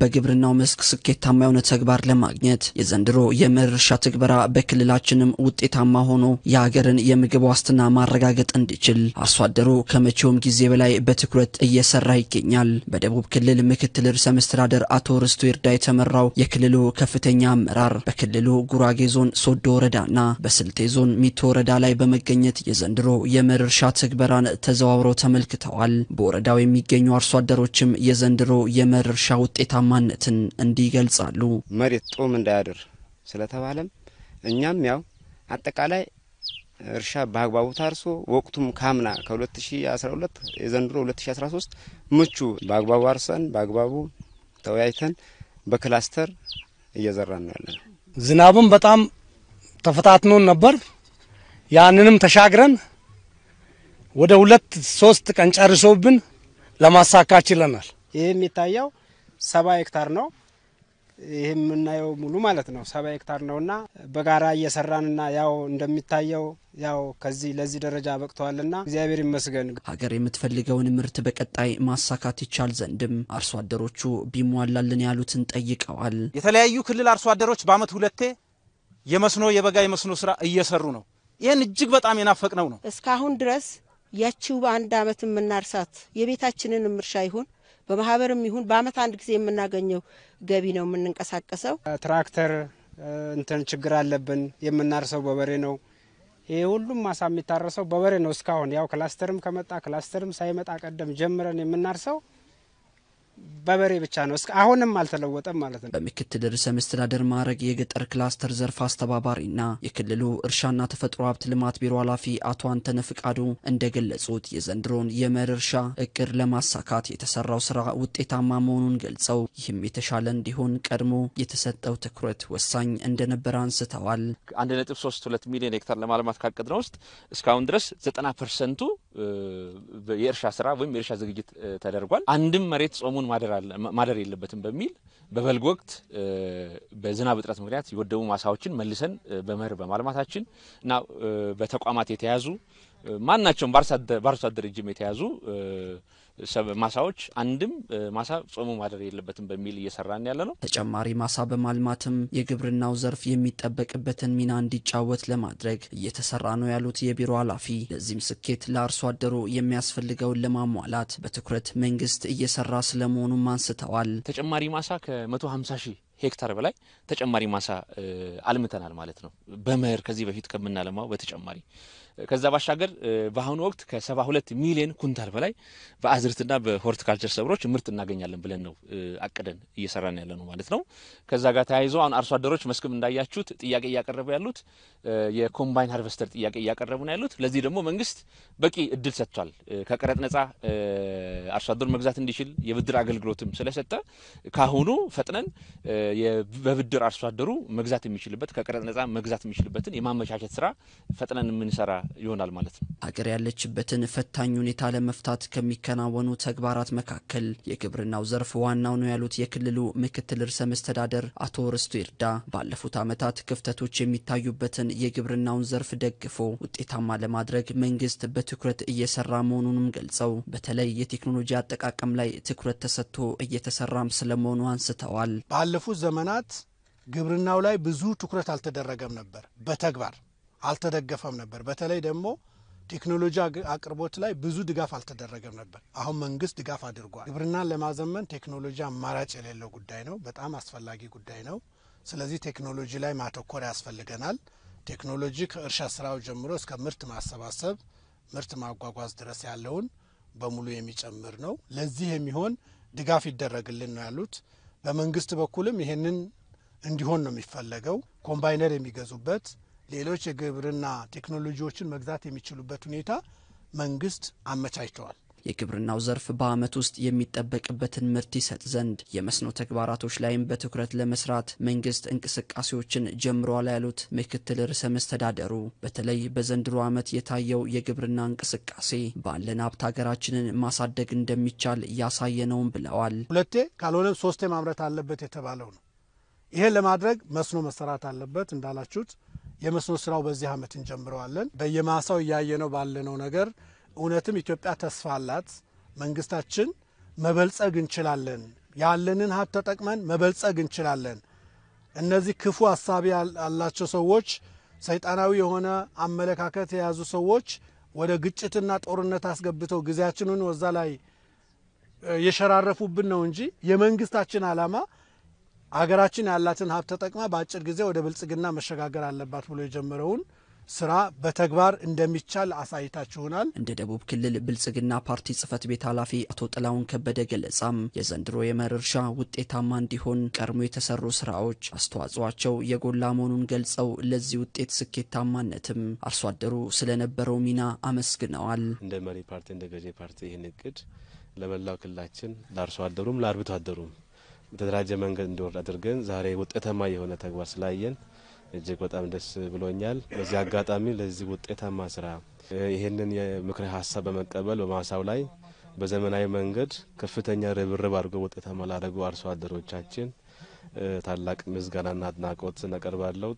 በግብርናው መስክ ስኬታማ የሆነ ተግባር ለማግኘት የዘንድሮ የመኸር እርሻ ትግበራ በክልላችንም ውጤታማ ሆኖ የሀገርን የምግብ ዋስትና ማረጋገጥ እንዲችል አርሶ አደሩ ከመቼውም ጊዜ በላይ በትኩረት እየሰራ ይገኛል። በደቡብ ክልል ምክትል ርዕሰ መስተዳደር አቶ ርስቱ ይርዳ የተመራው የክልሉ ከፍተኛ አመራር በክልሉ ጉራጌ ዞን ሶዶ ወረዳና በስልጤ ዞን ሚቶ ወረዳ ላይ በመገኘት የዘንድሮ የመኸር እርሻ ትግበራን ተዘዋውረው ተመልክተዋል። በወረዳው የሚገኙ አርሶ አደሮችም የዘንድሮ የመኸር እርሻ ውጤታ ውጤታማነትን እንዲህ ይገልጻሉ። መሬት ጦም እንዳያድር ስለተባለም እኛም ያው አጠቃላይ እርሻ በአግባቡ ታርሶ ወቅቱም ካምና ከ2012 የዘንድሮ 2013 ምቹ በአግባቡ አርሰን በአግባቡ ተወያይተን በክላስተር እየዘራን ነው ያለነው። ዝናቡም በጣም ተፈታትኖን ነበር። ያንንም ተሻግረን ወደ ሁለት ሶስት ቀን ጨርሶብን ለማሳካት ችለናል። ይህ የሚታየው ሰባ ሄክታር ነው። ይህ የምናየው ሙሉ ማለት ነው ሰባ ሄክታር እና በጋራ እየሰራንና ያው እንደሚታየው ያው ከዚህ ለዚህ ደረጃ ና እግዚአብሔር ይመስገን። ሀገር የምትፈልገውን ምርት በቀጣይ ማሳካት ይቻል ዘንድም አርሶ አደሮቹ ቢሟላልን ያሉትን ጠይቀዋል። የተለያዩ ክልል አርሶ አደሮች በአመት ሁለቴ የመስኖ የበጋ የመስኖ ስራ እየሰሩ ነው። ይህን እጅግ በጣም የናፈቅነው ነው። እስካሁን ድረስ ያቺው በአንድ አመት የምናርሳት የቤታችንን እርሻ ይሁን በማህበርም ይሁን በአመት አንድ ጊዜ የምናገኘው ገቢ ነው የምንንቀሳቀሰው። ትራክተር እንትን ችግር አለብን። የምናርሰው በበሬ ነው። ይህ ሁሉም ማሳ የሚታረሰው በበሬ ነው። እስካሁን ያው ክላስተርም ከመጣ ክላስተርም ሳይመጣ ቀደም ጀምረን የምናርሰው በበሬ ብቻ ነው። እስከ አሁንም አልተለወጠም ማለት ነው። በምክትል ርዕሰ መስተዳደር ማዕረግ የገጠር ክላስተር ዘርፍ አስተባባሪና የክልሉ እርሻና ተፈጥሮ ሀብት ልማት ቢሮ ኃላፊ አቶ አንተነ ፍቃዱ እንደገለጹት የዘንድሮን የመር እርሻ እቅድ ለማሳካት የተሰራው ስራ ውጤታማ መሆኑን ገልጸው ይህም የተሻለ እንዲሆን ቀድሞ የተሰጠው ትኩረት ወሳኝ እንደነበረ አንስተዋል። አንድ ነጥብ ሶስት ሁለት ሚሊዮን ሄክታር ለማልማት ካቀድነው ውስጥ እስካሁን ድረስ ዘጠና ፐርሰንቱ የእርሻ ስራ ወይም የእርሻ ዝግጅት ተደርጓል። አንድም መሬት ጾሙን ማደር የለበትም በሚል በበልግ ወቅት በዝናብ እጥረት ምክንያት የወደሙ ማሳዎችን መልሰን በመኸር በማልማታችን እና በተቋማት የተያዙ ማናቸውም በአርሶ አደር እጅም የተያዙ ማሳዎች አንድም ማሳ ጾሙ ማደር የለበትም በሚል እየሰራን ያለ ነው። ተጨማሪ ማሳ በማልማትም የግብርናው ዘርፍ የሚጠበቅበትን ሚና እንዲጫወት ለማድረግ እየተሰራ ነው ያሉት የቢሮ ኃላፊ፣ ለዚህም ስኬት ለአርሶ አደሩ የሚያስፈልገውን ለማሟላት በትኩረት መንግስት እየሰራ ስለመሆኑም አንስተዋል። ተጨማሪ ማሳ ከ150 ሺህ ሄክታር በላይ ተጨማሪ ማሳ አልምተናል ማለት ነው በመኸር ከዚህ በፊት ከምናለማው በተጨማሪ። ከዛ ባሻገር በአሁኑ ወቅት ከሰባ ሁለት ሚሊዮን ኩንታል በላይ በአዝርትና በሆርቲካልቸር ሰብሮች ምርት እናገኛለን ብለን ነው አቅደን እየሰራን ያለ ነው ማለት ነው። ከዛ ጋር ተያይዞ አሁን አርሶ አደሮች መስክም እንዳያችሁት ጥያቄ እያቀረቡ ያሉት የኮምባይን ሀርቨስተር ጥያቄ እያቀረቡ ነው ያሉት። ለዚህ ደግሞ መንግስት በቂ እድል ሰጥቷል። ከቀረጥ ነጻ አርሶ አደሩ መግዛት እንዲችል የብድር አገልግሎትም ስለሰጠ ካሁኑ ፈጥነን በብድር አርሶ አደሩ መግዛት የሚችልበት ከቀረጥ ነጻ መግዛት የሚችልበትን የማመቻቸት ስራ ፈጥነን የምንሰራ ይሆናል ማለት ነው። አገር ያለችበትን ፈታኝ ሁኔታ ለመፍታት ከሚከናወኑ ተግባራት መካከል የግብርናው ዘርፍ ዋናው ነው ያሉት የክልሉ ምክትል ርዕሰ መስተዳደር አቶ ርስቱ ይርዳ ባለፉት ዓመታት ክፍተቶች የሚታዩበትን የግብርናውን ዘርፍ ደግፎ ውጤታማ ለማድረግ መንግስት በትኩረት እየሰራ መሆኑንም ገልጸው በተለይ የቴክኖሎጂ አጠቃቀም ላይ ትኩረት ተሰጥቶ እየተሰራም ስለመሆኑ አንስተዋል። ባለፉት ዘመናት ግብርናው ላይ ብዙ ትኩረት አልተደረገም ነበር፣ በተግባር አልተደገፈም ነበር። በተለይ ደግሞ ቴክኖሎጂ አቅርቦት ላይ ብዙ ድጋፍ አልተደረገም ነበር። አሁን መንግስት ድጋፍ አድርጓል። ግብርናን ለማዘመን ቴክኖሎጂ አማራጭ የሌለው ጉዳይ ነው። በጣም አስፈላጊ ጉዳይ ነው። ስለዚህ ቴክኖሎጂ ላይ ማተኮር ያስፈልገናል። ቴክኖሎጂ ከእርሻ ስራው ጀምሮ እስከ ምርት ማሰባሰብ፣ ምርት ማጓጓዝ ድረስ ያለውን በሙሉ የሚጨምር ነው። ለዚህ የሚሆን ድጋፍ ይደረግልን ነው ያሉት። በመንግስት በኩልም ይሄንን እንዲሆን ነው የሚፈለገው። ኮምባይነር የሚገዙበት ሌሎች የግብርና ቴክኖሎጂዎችን መግዛት የሚችሉበት ሁኔታ መንግስት አመቻችተዋል። የግብርናው ዘርፍ በዓመት ውስጥ የሚጠበቅበትን ምርት ይሰጥ ዘንድ የመስኖ ተግባራቶች ላይም በትኩረት ለመስራት መንግስት እንቅስቃሴዎችን ጀምሯል ያሉት ምክትል ርዕሰ መስተዳደሩ በተለይ በዘንድሮ ዓመት የታየው የግብርና እንቅስቃሴ ባለን ሀብት ሀገራችንን ማሳደግ እንደሚቻል ያሳየ ነውም ብለዋል። ሁለቴ ካልሆነም ሶስቴ ማምረት አለበት የተባለው ነው። ይሄን ለማድረግ መስኖ መሰራት አለበት እንዳላችሁት የመስኖ ስራው በዚህ ዓመት እንጀምረዋለን። በየማሳው እያየነው ባለነው ነገር እውነትም ኢትዮጵያ ተስፋ አላት። መንግስታችን መበልጸግ እንችላለን፣ ያለንን ሀብት ተጠቅመን መበልጸግ እንችላለን። እነዚህ ክፉ አሳቢ ያላቸው ሰዎች፣ ሰይጣናዊ የሆነ አመለካከት የያዙ ሰዎች ወደ ግጭትና ጦርነት አስገብተው ጊዜያችንን ወዛ ላይ የሸራረፉብን ነው እንጂ የመንግስታችን አላማ አገራችን ያላትን ሀብት ተጠቅማ በአጭር ጊዜ ወደ ብልጽግና መሸጋገር አለባት ብሎ የጀመረውን ስራ በተግባር እንደሚቻል አሳይታችሁናል። እንደ ደቡብ ክልል ብልጽግና ፓርቲ ጽህፈት ቤት ኃላፊ አቶ ጥላሁን ከበደ ገለጻም የዘንድሮ የመኸር እርሻ ውጤታማ እንዲሆን ቀድሞ የተሰሩ ስራዎች አስተዋጽኦቸው የጎላ መሆኑን ገልጸው ለዚህ ውጤት ስኬታማነትም አርሶ አደሩ ስለነበረው ሚና አመስግነዋል። እንደ መሪ ፓርቲ እንደ ገዢ ፓርቲ ይህን እቅድ ለመላው ክልላችን ለአርሶ አደሩም ለአርብቶ አደሩም በተደራጀ መንገድ እንዲወርድ አድርገን ዛሬ ውጤታማ የሆነ ተግባር ስላየን እጅግ በጣም ደስ ብሎኛል። በዚህ አጋጣሚ ለዚህ ውጤታማ ስራ ይህንን የምክረ ሀሳብ በመቀበል በማሳው ላይ በዘመናዊ መንገድ ከፍተኛ ርብርብ አድርገ ውጤታማ ላደረጉ አርሶ አደሮቻችን ታላቅ ምስጋናና አድናቆት እናቀርባለሁ።